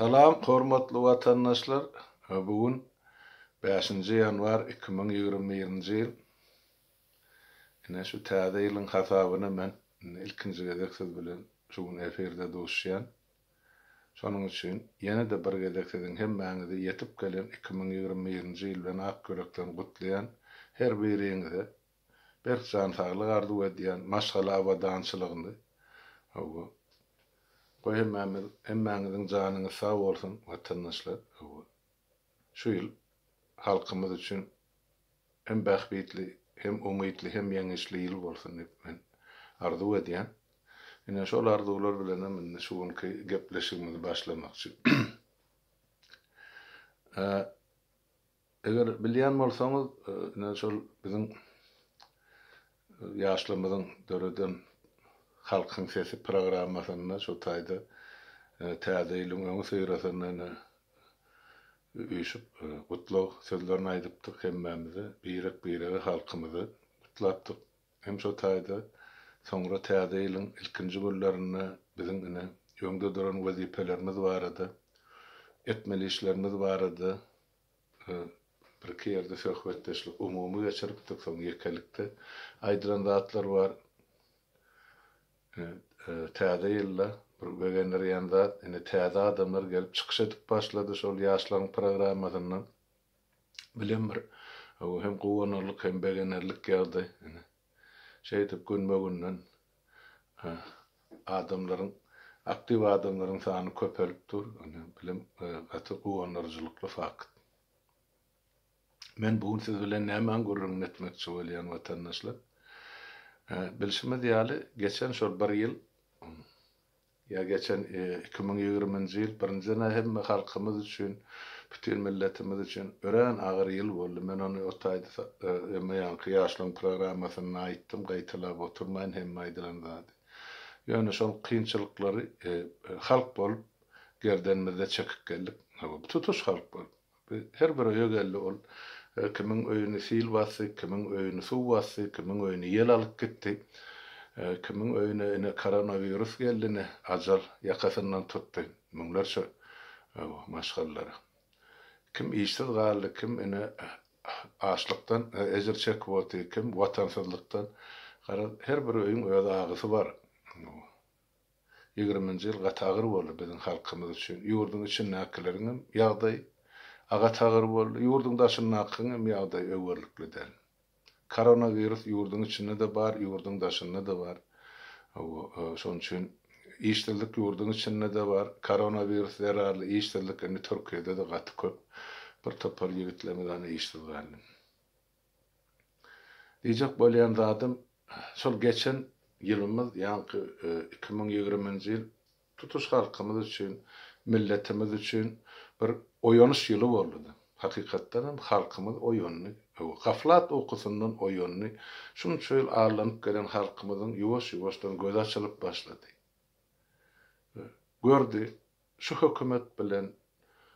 Salam, hormatly vatandaşlar. Bugün 5-nji ýanwar 2020-nji ýyl. Ene şu täze ýylyň hasabyny men ilkinji gezek siz bilen şu gün eferde duşýan. Şonuň üçin ýene de bir gezek siziň hemmäňizi ýetip gelen 2020-nji ýyl bilen ak gölekden gutlaýan her biriňizi bir can sağlyk arzuw edýän maşgala we dançylygyny Koy emmanızın canını sağ olsun vatandaşlar. Şu yıl halkımız için hem bahbiyetli, hem umuytli, hem yenişli yıl olsun hep ben arzu ediyen. Yine şol arzular bilen hemen şu anki gepleşimizi başlamak için. Eger bilýän bolsaňyz, näçe bizim ýaşlymyzyň e, döreden Halkın Sesi programmasında şu tayda täze ýylyň öňe syýrasanlarına üýüşip gutlaw sözlerini aýdypdyk hemmemizi, birek birek halkymyzy gutlapdyk. Hem şu tayda sonra täze ýylyň ilkinji günlerini bizim ine ýöňde duran wazipelerimiz bar edy. Etmeli işlerimiz bar edy. Bir iki ýerde söhbetdeşlik umumy geçiripdik soň ýekelikde. Aýdylan zatlar bar. täze ýylda bölgeleri ýanda ene täze adamlar gelip çykyş edip başlady şol ýaşlaryň programmasyny bilen bir hem gowanarlyk hem begenerlik ýagdaý ene şeýle dip gönmegünden adamlaryň aktiw adamlaryň sany köpelip dur ene bilen gatı gowanarjylykly fakt men bu gün siz bilen näme gurrun netmek üçin bolýan bilishimiz geçen şol bir yıl ya geçen 2020 e, yıl birinci ne hem halkımız için bütün milletimiz için öğren ağır yıl oldu. Men onu otaydı yani e, kıyaşlığın programmasına aittim gaytılab oturmayın hem maydalandadı. Yani şol kıyınçılıkları e, halk bolup gerdenmizde çekip geldik. Tutuş halk bolup. Her bir ögelli ol. Ee, kimin öýüni sil basy, kimin öýüni suw basy, kimin öýüni ýel alyp gitdi. Ee, kimin öýüne ene koronavirus geldini ajal yakasından tuttu, Müňler şu maşgallara. Kim işsiz galdy, kim ene e, açlykdan ejir çekip kim watansızlykdan Gara her bir öýüň öz agyzy bar. 20-nji ýyl gatagry boldy biziň halkymyz üçin. Ýurdun içindäkileriniň ýagdaý Ağa tağır bol, yurdun daşının hakkını miyağda överlikli der. Koronavirus yurdun içinde de bar, yurdun daşında da bar. Şoň üçin e, işsizlik yurdun içinde de bar. Koronavirus zararlı işsizlik indi Türkiye'de de gaty köp. Bir topal ýigitlemeden hani işsiz boldy. Diýjek bolýan zadym şol geçen yılımız ýa-ni 2020-nji e, tutuş halkımız için, milletimiz için. bir o yanış yolu varlıdı. Hakikatten halkımız o kaflat o gaflat okusundan o yönünü, şun şöyle ağırlanıp gelen halkımızın yuvaş yuvaştan göz açılıp başladı. Gördü, şu hükümet bilen,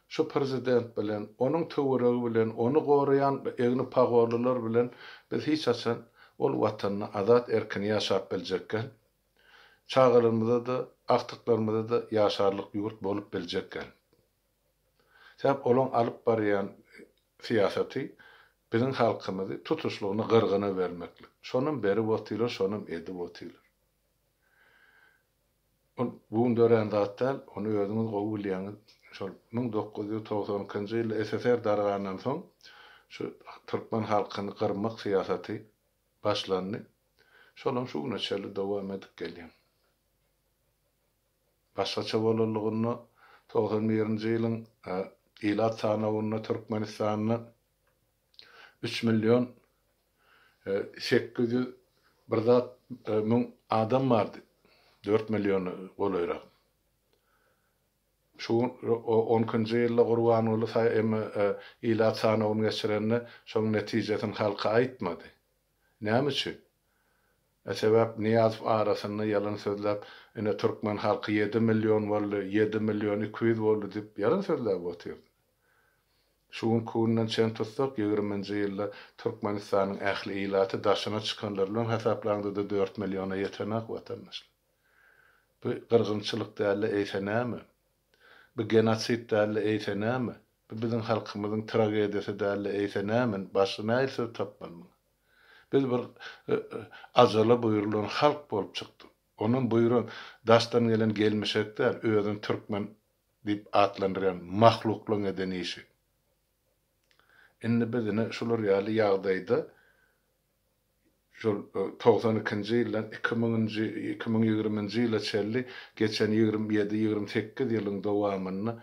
şu prezident bilen, onun tövürüğü bilen, onu koruyan, egni pagorlular bilen, biz hiç açan, ol vatanını azat erkini yaşap bilecekken, çağırlarımızda da, aktıklarımızda da yaşarlık yurt bolup bilecekken. Sebep olan alıp barayan siyaseti bizim halkımızı tutuşluğunu gırgına vermekli. Sonum beri votiler, şonun edi votiler. Bugün dören zattal, onu özünüz gowulýanyz, şol 1992-nji ýylda SSR daragandan soň şu türkmen halkyny gyrmak siýasaty başlandy. Şolum şu güne çeli devam edip gelýär. Başgaça bolanlygyny 91-nji ýylyň İlat Sanavu'na, Türkmenistan'ına 3 milyon 800 e, birda e, min adam vardı. 4 milyonu boluyraq. Şu 10-njy ýylda gurban bolan saý emi e, ýyla sanawyny geçirenni şoň netijesini halka aýtmady. Näme üçin? E Sebep Niyaz arasynda ýalan sözläp, ene türkmen halkı 7 milyon boldy, 7 milyon 200 boldy diýip ýalan sözläp oturdy. Şuun kuğundan çen tutsak 20-nji ýylda Türkmenistanyň ähli ilati daşyna çykanlar bilen hesaplandy da 4 milliona ýetenek watandaşlar. Bu gyrgynçylyk däle eýsenäme? Bu genotsid däle eýsenäme? Bu biziň halkymyzyň tragediýasy däle eýsenäme? Başyna aýsy tapmanmy. Biz bir e, e, azala buyurulan halk bolup çykdyk. Onun buyurun daştan gelen gelmişekler özün Türkmen deyip adlandıran mahlukluğuna deneyişik inni bizini şular ýaly ýagdaýda şol 92-nji ýyldan 2000-nji 2020-nji ýyla çelli geçen 27-28 ýylyň dowamyny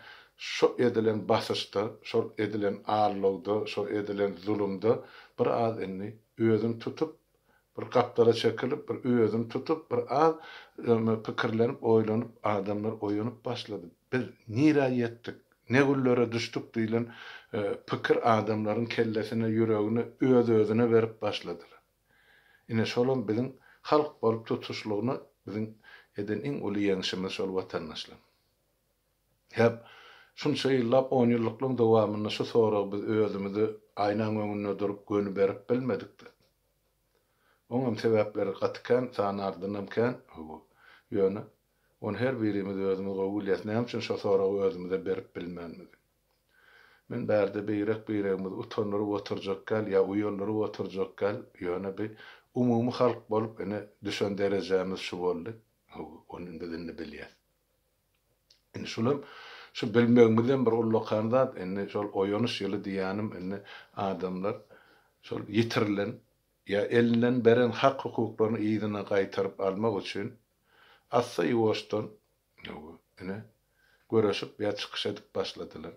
şu edilen basışda, şu edilen ağırlıqda, şu edilen zulumda bir az enni özüm tutup, bir kaptara çekilip, bir üyedim tutup, bir az pikirlenip, e, oylanıp, adamlar oylanıp başladı. Biz nira yettik. Ne gullere düştük diýilen e, pikir adamların kellesine, yüreğine, öz özüne verip başladylar. Ine şolun bizim halk bolup tutuşluğunu bizim eden iň uly ýeňişimiz şol watandaşlar. Hep şun şeýlap 10 ýyllyklaryň dowamyny şu soragy biz özümizi aýnan öňünde durup göni berip bilmedikdi. Oňam sebäpleri gatkan, sanardynamkan, ýöne On her birimiz özümüz gowul etnämçin şosora özümüze berip bilmänmiz. Men berde beyrek beyremiz utanları oturjak gal ya uyonları oturjak gal ýöne bir umumy halk bolup ene düşen derejemiz şu boldy. Onun bilinni bilýär. Indi şulam şu bilmegimizden bir ullakandat indi şu oyanış ýyly diyenim, indi adamlar şu yitirilen ya elinden beren hak hukuklaryny ýygyna gaýtaryp almak üçin Assa yuvaştan, ne, görüşüp ya çıkış edip başladılar.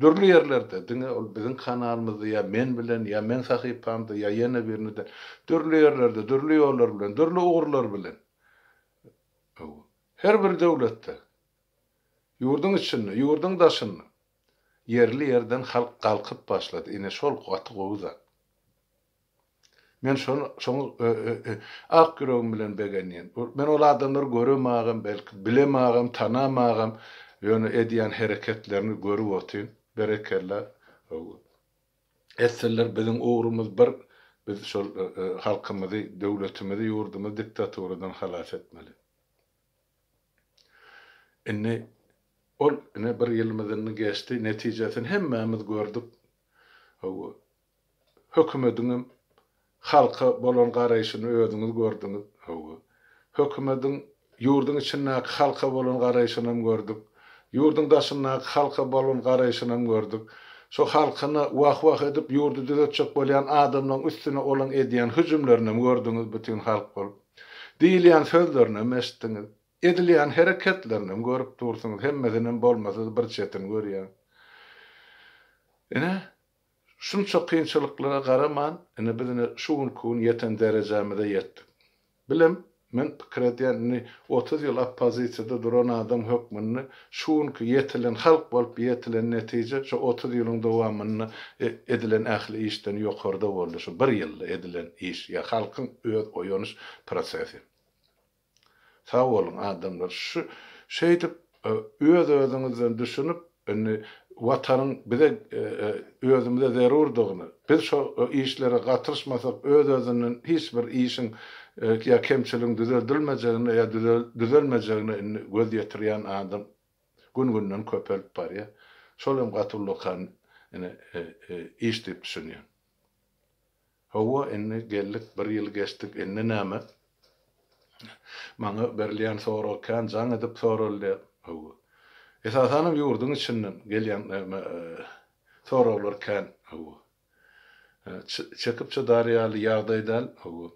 Dürlü yerlerde, dine ol bizim kanalımızda ya men bilen, ya men sahipamda, ya yeni birini de, dürlü yerlerde, dürlü yollar bilen, dürlü uğurlar bilen. Her bir devlette, yurdun içini, yurdun daşını, yerli yerden halk kalkıp başladı. Yine şol katı Men şonu şonu ak yüreğim bilen begenyen. Men ol adamları göremagam, belki bilemagam, tanamagam. Yönü ediyen hareketlerini görüp otun. Berekella. Eserler bizim uğrumuz bir biz şu halkımızı, devletimizi, yurdumuzu diktatörden halas etmeli. Inni ol ne bir yılmazını geçti, netijesini hemmemiz gördük. Hükümetinin halka bolan garaýşyny özüňiz gördüňiz. Hökümetiň ýurdun içindäki halka bolan garaýşyny hem gördik. Ýurdun daşyndaky halka bolan garaýşyny hem gördik. Şu halkyny wah-wah edip ýurdu düzetçek bolýan adamlaryň üstüne olan edýän hüjümlerini gördünüz bütün halk bolup. Diýilýän sözlerini eşitdiňiz. Edilýän hereketlerini görüp dursyňyz, hemmesini bolmasa bir çetini görýär. E ne? shuncha qiyinchiliklarga qaraman ana bizni shu kun yeten darajamida yetdik bilim men pikradiyanni o'ttiz yil oppozitsiyada duran adam hukmini ki yetilen xalq bo'lib yetilen netice, şu o'ttiz yilning davomini e, edilen ahli işten yuqorida bo'ldi shu bir yilda edilen iş ya halkın xalqning oyunuş protsessi sağ olun adamlar şu şeydi öz e, özünüzden düşünüp yani vatanın bir de e, e, özümüzde zerurduğunu, biz şu işlere gatırışmasak öz özünün hiçbir işin e, ya kemçiliğin düzeltilmeyeceğini ya düzelmeyeceğini göz yetiriyen adam gün günden köpelip var ya. Şolum gatullukan yani, iş deyip düşünüyor. Hava enne geldik bir yıl geçtik enne näme? Maňa berliýän soraw kan jaň edip soruldy. Hava esasanam ýurdun içinden gelýän e, e, sorawlar kan bu. E, çekip çadaryaly ýagdaýdan bu.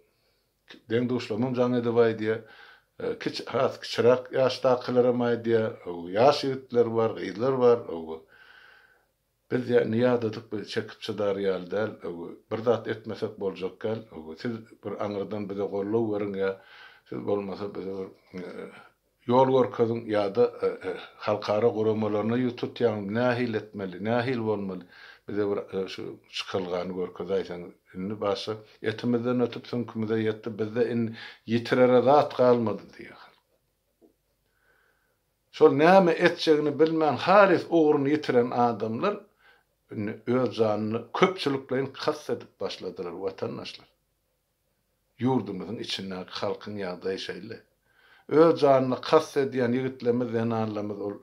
Den duşlamam jan edibay diye kiç hat kiçrak ýaşda kylaramay diye ýaş ýigitler bar, gyýlar bar bu. Biz ya niyadadık bir çekip çadar yalda bir zat etmesek bolacak gal. Siz bir anırdan bize gollu verin ya. Siz bolmasa bize yol görkezin ya da e, e, halkara guramalaryna ýutup ýa-ni nähil etmeli, nähil bolmaly. Bize bir e, şu çykylgany görkez aýsan, indi başa etimizden ötüp sünkümizde ýetdi, bizde in ýitirer zat galmady diýär. Şol näme etjegini bilmän haris uğrunu yitiren adamlar öz canını köpçülüklerin kass edip başladılar vatandaşlar. Yurdumuzun içinden halkın yağda şeyle öz canını kastediyen yiğitlerimiz, zenalarımız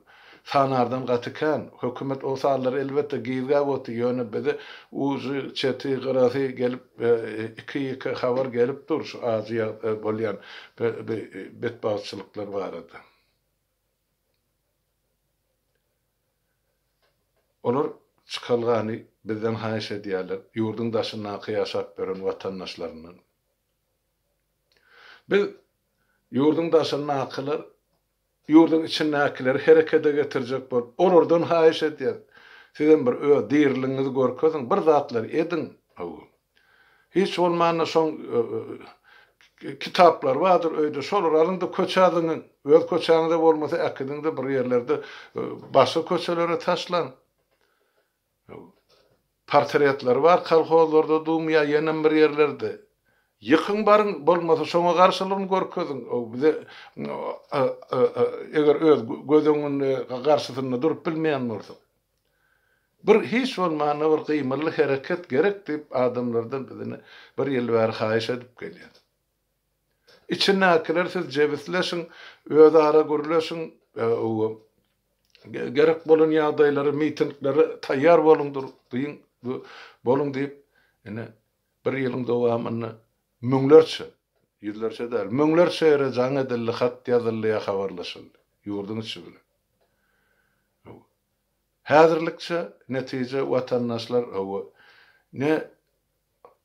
sanardan gatıkan. Hükümet o sağları elbette gizga botu yönü bizi ucu çeti gırası gelip e, iki iki haber gelip dur şu aziya e, bolyan betbağçılıklar var idi. Olur çıkalgani bizden hayş ediyorlar. Yurdun daşına kıyaşap veren vatandaşlarının. Biz Yurdun daşının akılır, yurdun içinin akılır, harekete getirecek bol. Olurdan hayiş et yer. Sizin bir ö, diyirliğinizi görkezin, bir zatlar edin. Hiç olmanın son kitaplar vardır öyle şolaryň da köçädiňin öz köçäňde bolmasa äkidiň de bir ýerlerde başga köçelere taşlan. Portretler var, kalhozlarda, dumya, ýenem bir yerlerde. Yıkın barın bolmasa şoňa garşylığını görkezin. Bize eğer öz gözüňün e, garşysyny durup bilmeýän bolsa. Bir hiç olmany bir kıymetli hareket gerek dip adamlardan bizini bir ýylbar haýyş edip gelýär. İçine akiler siz cebisleşin, özara gürleşin, e, gerek bolun ýagdaýlary, mitinglere taýýar bolundur, diýin, bolun diýip, ene bir ýylyň dowamyny müňlerçe, ýüzlerçe däl, müňlerçe ýere jaň edilli hat ýazyldy ýa habarlaşyldy. Ýurdun içi bilen. Häzirlikçe netije watandaşlar öwe ne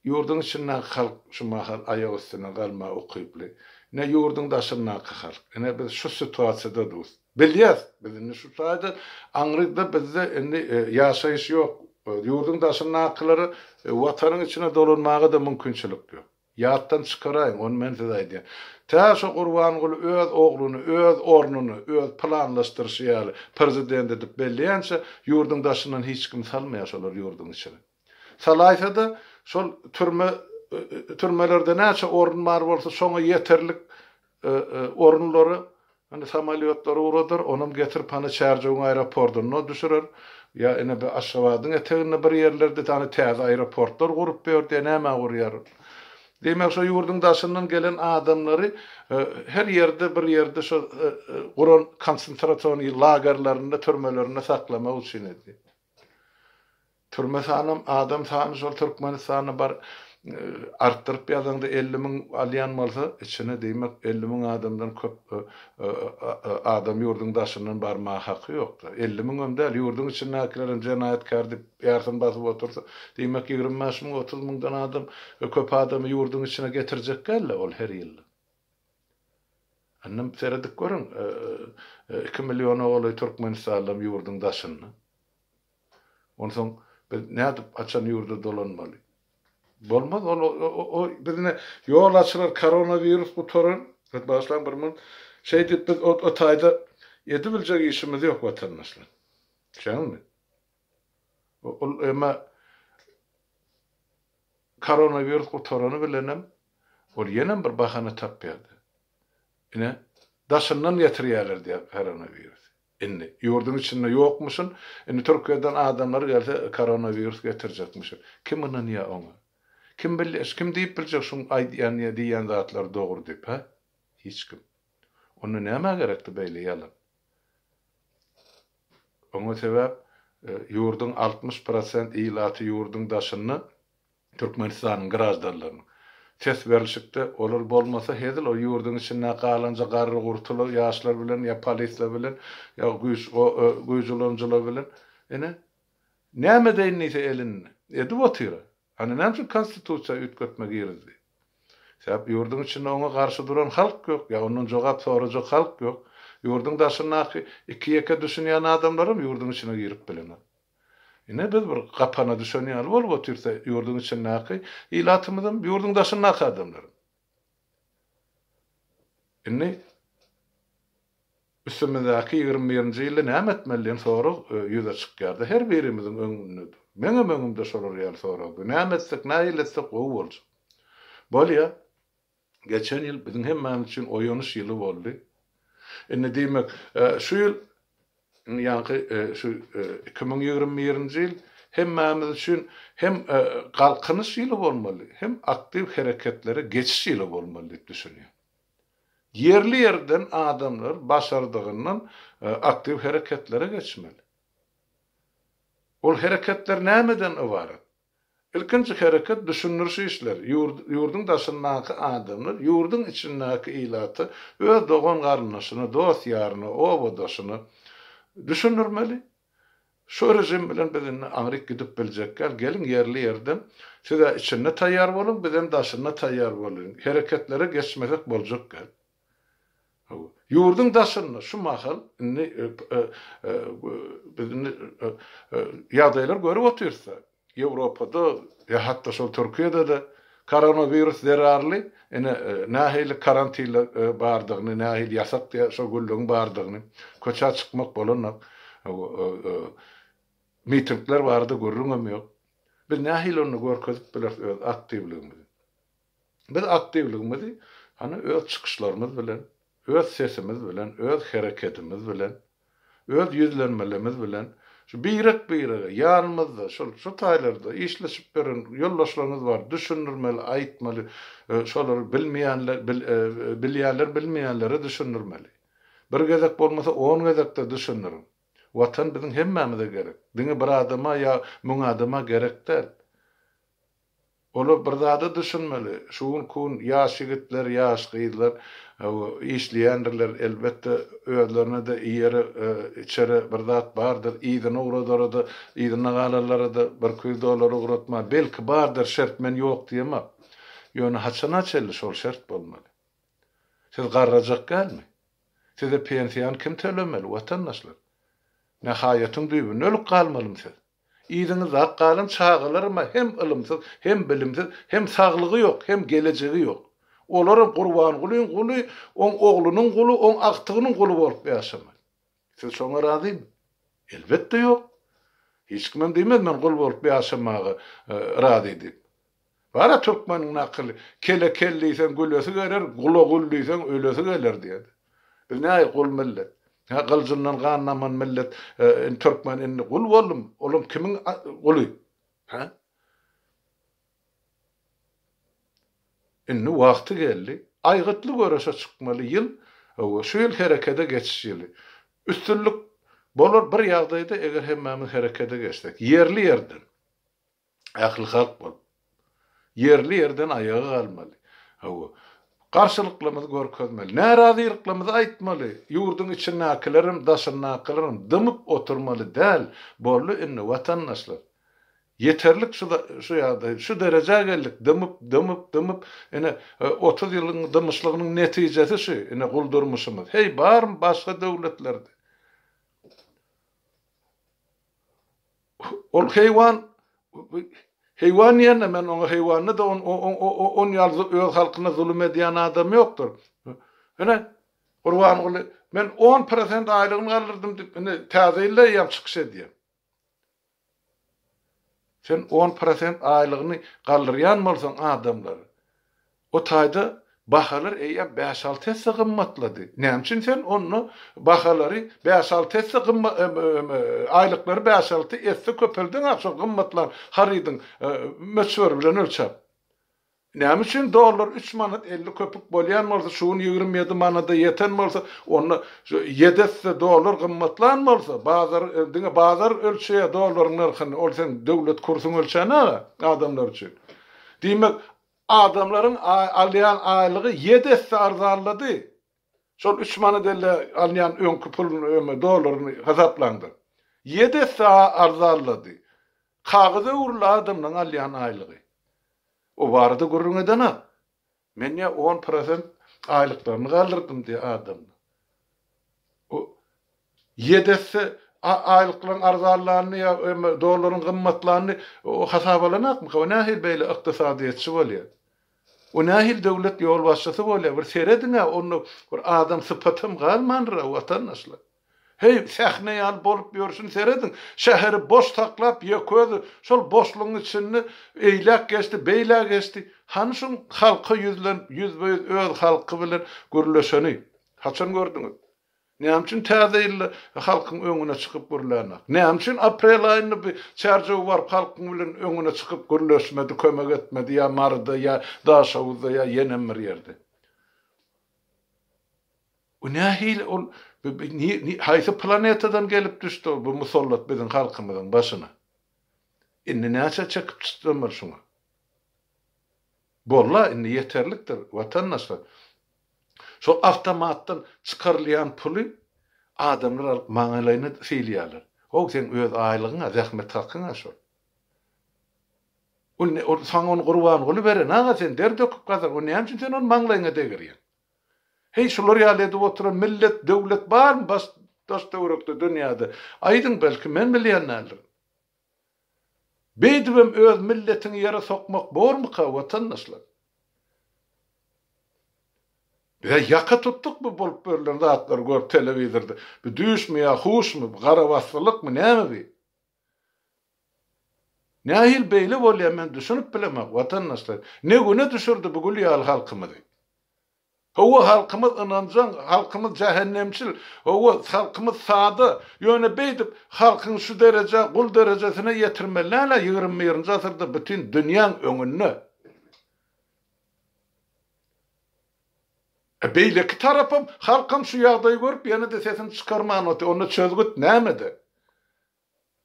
ýurdun içinden halk şuma hal aýak üstüne galma okuyply. Ne ýurdun daşyndan halk. Ne biz şu situasiýada duz. Bilyaz, ne şu saýda Angrykda bizde endi e, yok, Yurdun Ýurdun daşyndan hakyları watanyň e, içine dolunmagy da mümkinçilik ýok. Yattan çıkarayım onu men edaydı. Ta şu Kurbanğulu öz oğlunu, öz ornunu, öz planlaştırışyalı prezident edip belliyense yurdun daşından hiç kim salmaya şolar yurdun içine. Salaysa şol türme türmelerde näçe orun bar bolsa şoňa yeterlik e, e, orunlary Hani samaliyyotları uğradır, onum getir panı çarjıvun aeroportunu düşürür. Ya ene bir aşavadın eteğine bir yerlerde tane hani təzə aeroportlar qurup berdi, näme gurýar? Demek ki yurdun daşından gelen adamları e, her yerde bir yerde şu Kur'an e, e, konsentrasyonu lagerlerinde, türmelerinde saklama için idi. Türme sanam, adam sanı, Türkmenistan'a bar, ee, arttırıp yazanda 50 min alyan bolsa içine deýmek 50 min adamdan köp e, e, e, adam yurdun daşının barma haky yoktu. 50 min ömde ýurdun içinde hakilerin jenayetkar dip ýartyn basyp otursa deýmek 25 min 30 mindan adam köp adamy ýurdun içine getirjek gelle ol her ýyl. Annem seredik görün 2 milyon oğlu Türkmenistanlı ýurdun daşyndan. Ondan biz nädip açan ýurda dolanmaly. Olmaz. O, o, o, birine yol açılır koronavirüs bu torun. Başlan birinin şey deyip o, o tayda yedi bilecek işimiz yok vatandaşlar. Şey mi? O, o, ama koronavirus bu torunu bilenem o yenen bir bahane tap verdi. Yine daşından getiriyorlar diye koronavirüs. Inni yurdun içinde yokmuşsun. Inni Türkiye'den adamlar gelse koronavirüs getirecekmişsin. Kim inanıyor onu? Kim bilir, kim deyip bilecek şun aýdýan ýa diýen zatlar dogry dip, ha? Hiç kim. Onu näme gerekdi beýle ýalan? Oňa sebäp yurdun 60% ilaty yurdun daşını Türkmenistanın grazdanlaryny. Ses berilşikde olur bolmasa hedil o yurdun içinde kalınca garry gurtulu yaşlar bilen ya polisler bilen ya güç o güçlüncüler e, bilen ene näme deýin elin edip otyra. Ana hani nämçe konstitusiýa üýtgetmek ýerizdi. Sebep ýurdun içinde oňa karşı duran halk ýok, ýa onuň jogap sorajak halk yok Ýurdun daşynaky iki ýeke düşünýän adamlarym ýurdun içine girip bilenär. Ine e biz bir gapana düşünýän bolup otursa ýurdun içindäki ilatymyzym ýurdun daşynaky adamlar. Inni e üstümüzdäki 20-nji ýylda näme etmelin soru ýüze e, çykýardy. Her birimizin öňünde. Menge mengimde şolar yer soradı. Ne etsek, ne eyletsek o olacak. Bol ya, geçen yıl bizim hemen için oyanış yılı oldu. Enne demek, e, şu yıl, yani e, şu 2021 yıl, hemmemiz için hem kalkınış yılı olmalı, hem e, aktif hareketlere geçiş yılı olmalı diye düşünüyorum. Yerli yerden adamlar başardığından aktif hareketlere geçmeli. Ol hereketler nämeden ibaret? Ilkinci hareket düşünürsü işler. Yurd, yurdun daşındaki adamlar, yurdun içindeki ilatı, öz doğan karnasını, dost yarını, ovadaşını düşünürmeli. Şu rejim bilen bizimle Amerik gidip bilecekler. Gelin yerli yerden size içinde tayyar olun, bizim daşında tayyar olun. Hareketlere geçmek bolcuk gel. Yoğurdun daşını şu mahal e, e, e, yadaylar göre otursa. Avrupa'da ya hatta şu Türkiye'de de koronavirus zararlı ne nahil karantina bardığını nahil yasak diye şu güllüğün bardığını koça çıkmak bolunla mitingler vardı görürüm yok. Biz nahil onu görkezip biler aktivliğimizi. Biz aktivliğimizi hani öz çıkışlarımız bilen öz sesimiz bilen, öz hareketimiz bilen, öz yüzlenmelimiz bilen, şu birek birek yanımızda, şu, şu taylarda işleşip beren yollaşlarımız var, düşünürmeli, aytmalı, e, şolar bilmeyenler, bil, e, bilmeyenler bilmeyenleri düşünürmeli. Bir gezek bolmasa on gezek de düşünürüm. Vatan bizim hemmemize gerek. Dini bir adıma ya mun adıma gerek değil. Onu birdada düşünmeli. Şuun kun yaş yigitler, yaş kıydılar, işleyendirler elbette öğlerine de iyere e, içeri birdat bardır. İyidine uğradara da, iyidine galarlara da bir kuyda olara uğratma. Belki bardır şert men yok diyemem. Yönü haçana çelli şol şert bolmalı. Siz garracak gelmi? Size pensiyan kim tölemeli vatandaşlar? Nehayetin düğbünü ölüp kalmalı siz. İğrini zakkalın çağılır mı? Hem ılımsız, hem bilimsiz, hem sağlığı yok, hem geleceği yok. Oların kurban kuluyun kulu, on oğlunun kulu, on aktığının kulu olup yaşamak. Siz şuna razıyım. Elbette yok. Hiç kimin demez men kul olup yaşamağı e, razıydı. Bara Türkmenin akıllı, kele kelliysen gülösü gelir, kula güllüysen ölösü gelir diyordu. Biz ne ay kul millet? Ha gılcından gannaman millet e, in Türkmen inni kul oldum. Oğlum kimin kulu? Ha? Inni vakti geldi. Aygıtlı görese çıkmalı yıl. O şu yıl harekete geçiş yılı. Üstünlük bolur bir yağdaydı eger hemmemiz harekete geçsek. Yerli yerden. aklı halk bol. Yerli yerden ayağa kalmalı. Ha Karşılıklımız görkezmeli. Ne razıylıklımızı aitmalı. Yurdun içine akılırım, daşına akılırım. Dımıp oturmalı değil. Borlu ünlü vatandaşlar. Yeterlik şu, da, şu yada, şu derece geldik. Dımıp, dımıp, dımıp. Yani, 30 e, yılın dımışlığının neticesi şu. Yani, kuldurmuşumuz. Hey var başka devletlerde? Ol heyvan Heyvan yerine ben onu heyvanını da on, on, on, on on yıl öz halkına zulüm ediyen adam yoktur. Hene Kurban oğlu ben 10% aylığını alırdım hani tazeyle yap çıkış edeyim. Sen 10% aylığını kaldıryan mı olsan adamları? O tayda Bakalar eğer beşaltesse sığınmatladı. Ne için sen onu bahaları, beşaltesse kımmat e, e, aylıkları beşaltı etse köpeldin akşam kımmatlar harıydın e, meçhör bilen ölçap. Ne için dolar 3 manat 50 köpük bolyan bolsa şuun 27 manada yeten bolsa onu yedesse dolar kımmatlan bolsa bazar dine bazar ölçüye doların narxını olsan devlet kursun ölçene adamlar için. Demek adamların alayan aylığı yedesse arzarladı. Son üç manı delle alayan ön kupulun öme dolarını hasaplandı. Yedesse arzarladı. Kağıda uğurlu adamdan alayan aylığı. O vardı gurrun edana. Men ya 10% aylıklarını kaldırdım diye adam. O yedesse aylıkların arzarlarını ya doların kıymetlerini o mı? hesabalanakmı? Kavnahil beyle iktisadiyetçi bolýar. O وناهل devlet yol başçısı bole bir seredine onu bir adam sıpatım kalmanra vatandaşlar. Hey sahneye al bolup görsün seredin. Şehri boş taklap yeködü. Şol boşluğun içini eylak geçti, beylak geçti. Hanı halkı yüzlen, yüz yüz öz halkı bilen gürleşeni. Haçan gördünüz? Nämçün täze ýyl halkyň öňüne çykyp gürlenär. Nämçün aprel aýyny bir çarjy bar halkyň bilen öňüne çykyp gürleşmedi, kömek etmedi ya marda ya daşawda ya yenemir ýerde. O nähil ol haýsy planetadan gelip düşdi bu musallat bizim halkymyzyň başyna. Inni näçe çykyp çykdymyr şuna. Bolla inni yeterlikdir vatandaşlar. Şu avtomatdan çıkarılan pulu adamlar alıp mağalayına fiiliyalar. O sen öz aylığına zahmet hakkına şu. Ulne or sangon qurban gulu beren aga sen derdök kazan o neyem sen on manglayına degiriyen. Hey şular yalede oturan millet devlet bar mı bas dost dövrükte dünyada. Aydın belki men milyonerler. Beydivim öz milletin yere sokmak bor mu ka vatandaşlar? Bir yaka tuttuk bu bolup bölülen zatlar görüp televizorda. Bu düş mü ya, huş mu, garavasılık mı, ne mi bi? Nahil beyle bol hemen düşünüp bilemek vatandaşlar. Ne güne düşürdü bu gül yal halkımızı. O halkımız inancan, halkımız cehennemçil, O halkımız sadı, yöne beydip halkın şu derece, kul derecesine yetirmelerle 20. asırda bütün dünyanın önünü E beyleki tarapım halkım şu yağdayı görüp yana da sesini çıkarman otu. Onu çözgüt nemedi?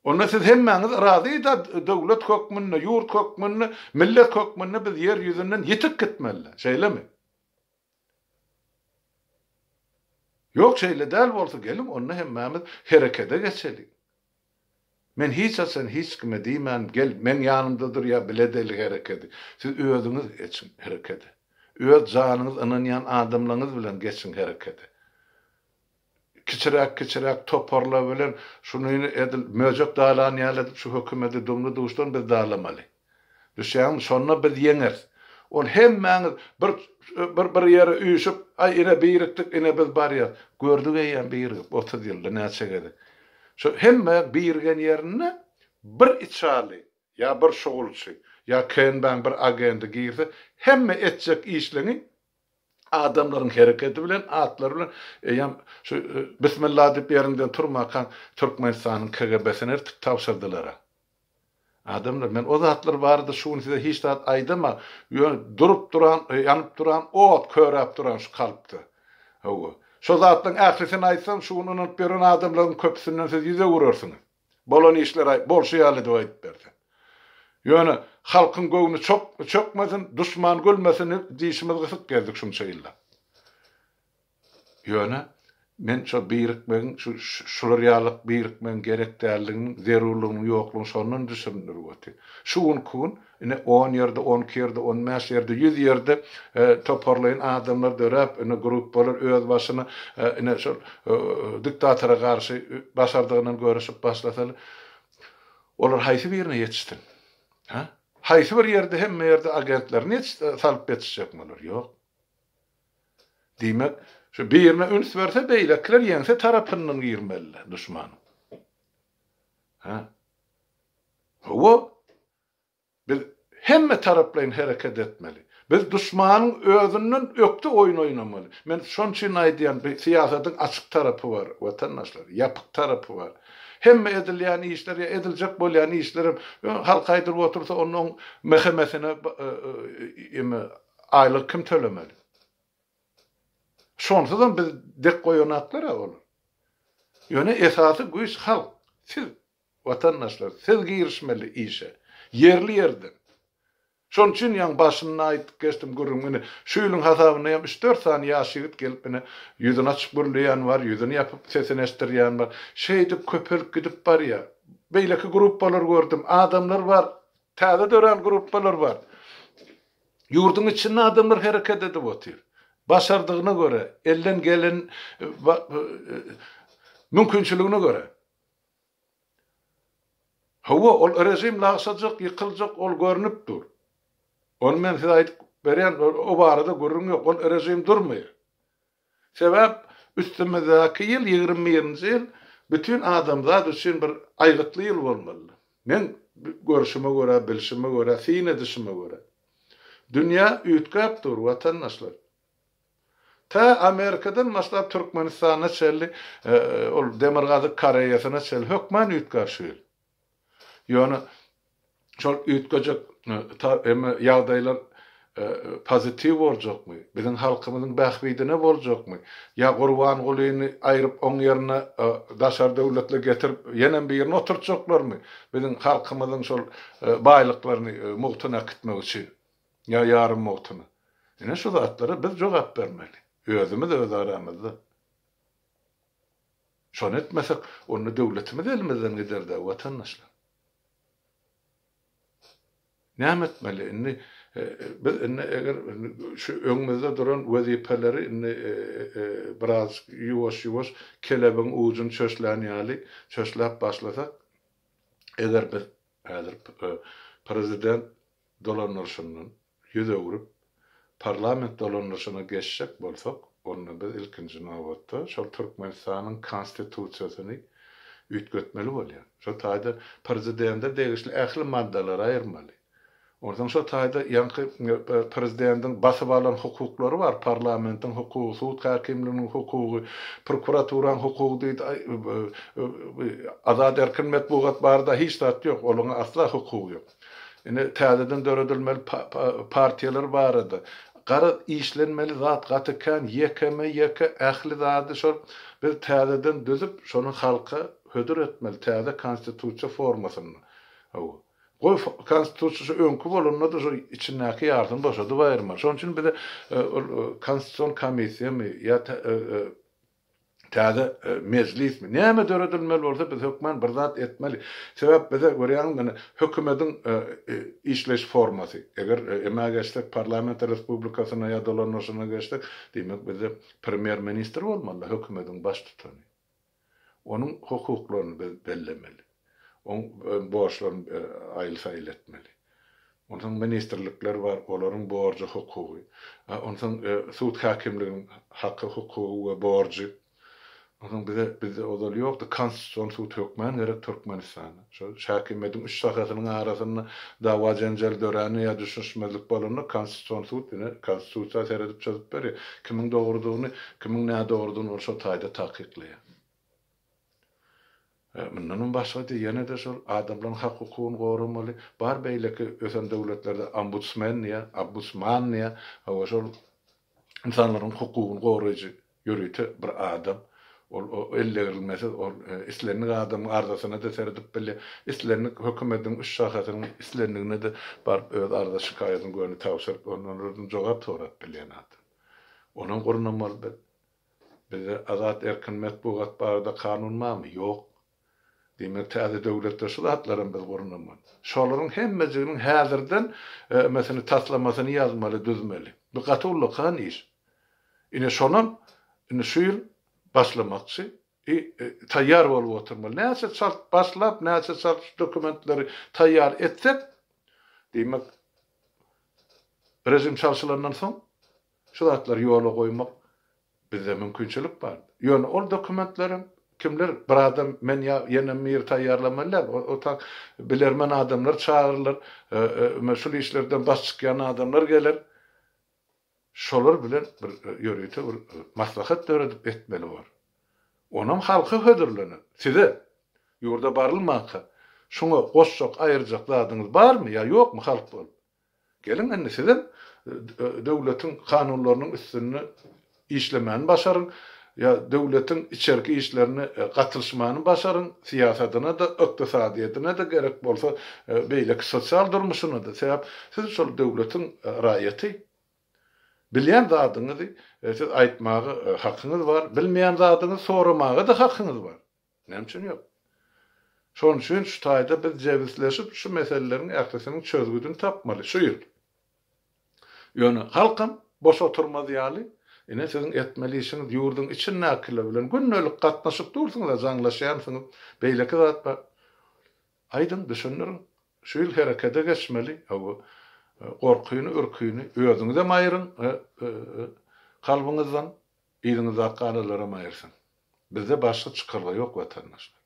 Onu siz hemmeniz razı da devlet kökmünü, yurt kökmünü, millet kökmünü biz yer yitik gitmeliler. Şeyle mi? Yok şeyle del olsa gelin onu hemmemiz harekete geçelim. Men hiç asan hiç kime değil men gel men yanımdadır ya bile deli hareketi. Siz özünüz için hareketi öz canınız ınınyan adımlarınız bilen geçsin hareketi. Kiçirak kiçirak toparla bilen şunu edil möcek dağlan yaladip şu hükümeti dumlu duştan bir dağlamalı. Düşen sonuna bir yener. On hemmäňiz bir bir bir ýere üýüşip, ay ine beýirdik, ine biz bar ýer. Gördük eýen beýirip 30 ýylda näçe gedi. Şu hemme beýirgen ýerine bir içali, ya bir şogulçy, ya ben bir agenda girse, hemme etjek işleňi adamların hereketi bilen, atlar bilen, eýem şu e, bismillah diýip ýerinden turmakan Türkmenistanyň KGB-sine Adamlar ben o zatlar vardı, şuny size hiç zat aýdama, durup duran, e, yanıp duran, o köräp duran şu kalypdy. Hawa. Şu zatlaryň ählisini aýsam, şuny unutup beren adamlaryň köpüsünden siz ýüze gurursyňyz. Bolon işler, bol şeýaly diýip berdi. Yani halkın gövünü çok, çökmesin, düşman gülmesin dişimiz gısık geldik şun şeyle. Yöne men şu birikmen, şu şularyalık birikmen gerek derliğinin, zerurluğunun, yokluğunun sonunun düşünür öte. Şu un kun, ine on yerde, on 10 yerde, 15 yerde, yüz yerde e, toparlayın adamlar dörep, ine gruplar olur, öz başını, e, şu e, diktatora karşı e, başardığının görüşüp başlatalı. Olar haysi birine yetiştin. Ha? Haysi bir yerde hemme yerde agentlerini e, salıp yetişecekmeler. Yok. Demek şu bir yerine üns verse beylekler yense tarafından girmeli düşman. Ha? O biz hem taraflayın hareket etmeli. Biz düşmanın özünün ökte oyun oynamalı. Men şon için aydiyan bir siyasetin açık tarafı var vatandaşlar, yapık tarafı var. Hem Hemme edilýän işler, ediljek bolýan işler halka aýdyryp otursa onuň mehemesine e, e, aylyk kim tölemeli? Şonsudan biz dek ya olur. Yani esası güç halk, siz vatandaşlar, siz girişmeli işe, yerli yerden. Şon için yan başına ait geçtim gurrun beni. Şüylün hasabını yapmış 4 sani yaşı yigit gelip beni yüzünü açıp burlayan var, yüzünü yapıp sesini estiryan var. Şey de köpürüp gidip var ya. Beyleki gruppalar gördüm. Adamlar var. Täze dören gruppalar var. Yurdun içinde adamlar hareket edip otur. Başardığına göre, elden gelen e, e, e, mümkünçülüğüne göre. Hava ol rejim lağsacak, yıkılacak, ol görünüp dur. Onun men size aytıp beren o barada gurrun yok. On rejim durmuyor. Sebep üstümüzdäki ýyl 20-nji ýyl bütün adamzat üçin bir aýgatly ýyl bolmaly. Men görüşime görä, bilşime görä, sine dişime görä. Dünya üýtgäp dur watandaşlar. Ta Amerikadan maslap Türkmenistana çelli, e, ol Demirgazy Koreýasyna çelli hökmen üýtgäşýär. Yani şol üýtgäjek ýagdaýlar ee, e, pozitiv halkımızın Biziň ne bähbidine mı? Ya Gurban Gulyny aýryp oň ýerine e, daşar döwletler getirip ýene bir ýerine oturtjaklarmy? Biziň halkymyzyň şol e, baylyklaryny muhtuna gitmek üçin ya yarım muhtuna. Ene şu zatlara biz jogap bermeli. Özümiz öz aramyzda. Şonu etmesek, onu döwletimiz elimizden gider de vatandaşlar näme etmeli? Indi e, e, biz eğer eger şu öňümizde duran wezipeleri indi e, biraz ýuwaş ýuwaş kelebiň ucun çöşlenýäli, çöşläp başlasak eger biz häzir prezident dolanırşynyň ýüze urup parlament dolanırşyna geçsek bolsak, onda biz ilkinji nowatda şol Türkmenistanyň konstitusiýasyny ütgetmeli bolýar. Şol taýda prezidentde değişli ähli maddeler ayırmalı. Oradan şu taýda yankı, e, prezidentiň basyp alan hukuklary bar, parlamentiň hukuku, sud hakimliginiň hukuky, prokuraturaň hukuky diýdi, e, e, azad erkin matbuat barda hiç zat yok, olaň asla hukuky ýok. Ine täzeden döredilmeli partiýalar bar edi. Gara işlenmeli zat gatykan yekeme yeke ähli zady şol bir täzeden düzüp şonu halka hödür etmeli täze konstitusiýa formasyny. Qoy konstitusiya önkü bolanda da şu içindäki yardım başa bayırma. Şoň üçin bize e, konstitusiyon komissiyami ya täze e, e, meclis mi? Näme döredilmeli bolsa biz hökmen bir etmeli. Sebep bize görýän gene hökümetiň işleş formasy. Eger ema geçsek parlament respublikasyna ýa dolanmasyna geçsek, demek bize premier minister bolmaly, hökümetiň baş tutany. Onuň hukuklaryny bellemeli. On e, borçlan e, aýylsa iletmeli. Ondan ministerlikler var, onların borcu hukuky. E, ondan sud hakimliginin hakkı, hukuku we borcu. Onun bize bize ozal ýokdy. Konstitusiýon sud hökmen gerek Türkmenistana. Şol hakimiyetiň üç sahasynyň arasyny dawa janjal dörani ýa düşüşmezlik bolanda konstitusiýon sud dine konstitusiýa seredip çözüp berýär. Kimiň dogrudygyny, kimiň nädogrudygyny şol taýda taqiqleýär. Bundan başga diýene de şol adamlaryň hak hukukyny goramaly. Bar beýleki ösen döwletlerde ombudsman ýa, ombudsman ýa, hawa şol insanlaryň hukukyny goraýjy ýürüýte bir adam. Ol ellerilmesi, ol e, islerini adam arzasyna da serdip bile, islerini hükümetin üç şahatynyň islenligine de bar öz arza şikayatyny göni tawşyryp, onlaryň jogap sorap bilen adam. Onuň gurunamaly biz azat erkinmet bu gat barada kanun mı? Yok. Demek täze döwletde şu hatlaram biz gorunamaz. Şolaryň hemmejiginiň häzirden e, mesela taslamasyny ýazmaly, düzmeli. Bu gatully kan iş. Ine sonum, ine şu ýyl başlamakçy e, e, tayyar bolup oturmaly. Näçe şart başlap, näçe şart dokumentleri tayyar etsek, demek rejim şarşylarından soň şu hatlar ýola goýmak bizde mümkinçilik bar. Ýöne ol dokumentlerin kimler? Birader men ya yeni mir tayyarlamalar. O, o ta, bilermen adamlar çağırırlar. E, e, mesul işlerden bas çıkan adamlar gelir. Şolar bilen bir e, yörüyte bir e, maslahat döredip etmeli var. Onun halkı hödürlenir. Size yurda barılmakı. Şunu koşsak ayıracakladınız var mı ya yok mu halk bol? Gelin enne sizin e, devletin kanunlarının üstünü işlemeni başarın ya devletin içerki işlerini e, katılışmanı başarın, siyasetine de, iktisadiyetine de gerek bolsa e, beýleki sosial durmuşuna da sebäp siz şol devletin e, raýaty bilýän zadyňyzy e, siz aýtmagy e, hakyňyz var, bilmeýän zadyňyzy soramagy da hakyňyz var. Ne üçin yok? Şoň için şu tayda biz jebisleşip şu meselelerin ählisiniň çözgüdini tapmaly. Şu ýol. Ýöne halkam boş oturmaz ýaly. E ne sizin etmeliysiniz, yurdun için nakille bilen. Günnelik katnaşıp dursunuz da zanlaşayansınız. Beyleki zat bak. Aydın düşünürün. Şu yıl harekete geçmeli. Bu e, korkuyunu, ürküyünü, özünü de mayırın. E, e, e, kalbinizden, iliniz hakkı analara mayırsın. Bizde başka çıkarla yok vatandaşlar.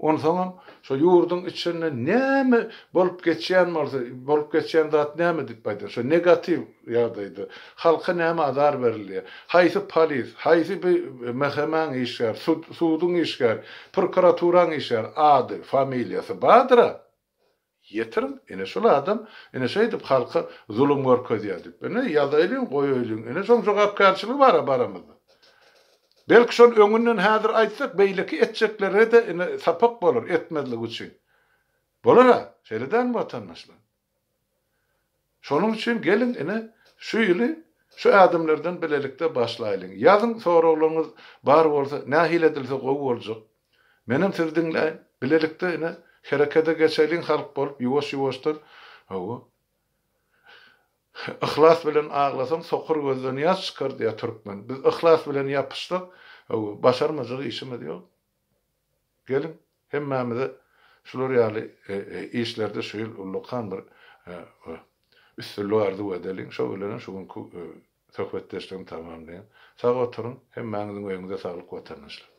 Onsoňam şo ýurdun içinde näme bolup geçýän bolsa, bolup geçýän zat näme dip aýdy? Şo negativ ýagdaýdy. Halka näme azar berildi? Haýsy polis, haýsy bir mehman işler, sud, suduň işler, prokuraturaň işler, ady, familiýasy badra. Yetirin, ene şol adam, ene şey dip halka zulum görkezýär dip. Ne ýa-da elin goýýylýň, ene şoň jogapkarçylygy bara baramyzda. Belki son önünden hazır aytsak, beyleki etçeklere de sapak olur, etmezlik için. Bolar ha, seyreden mi vatandaşlar? Şonun için gelin ine şu yılı, şu adımlardan bilelikte başlayın. Yazın sorularınız bar olsa, nahil edilse o olacak. Benim siz dinleyin, bilelikte ene harekete geçelim halk bolup, yuvas yuvastan, o ihlas bilen aglasaň sokur gözden ýaş çykar diýe türkmen. Biz ihlas bilen ýapyşdyk, başarmajyk işimiz yok. Gelin hemmemizi şular ýaly e, e, işlerde şeýil ullukan bir e, üstünlüğü edelin. Şo bilen şu günkü söhbetdeşligini tamamlaýan. Sag oturun, hemmemiziň öňünde saglyk watandaşlar.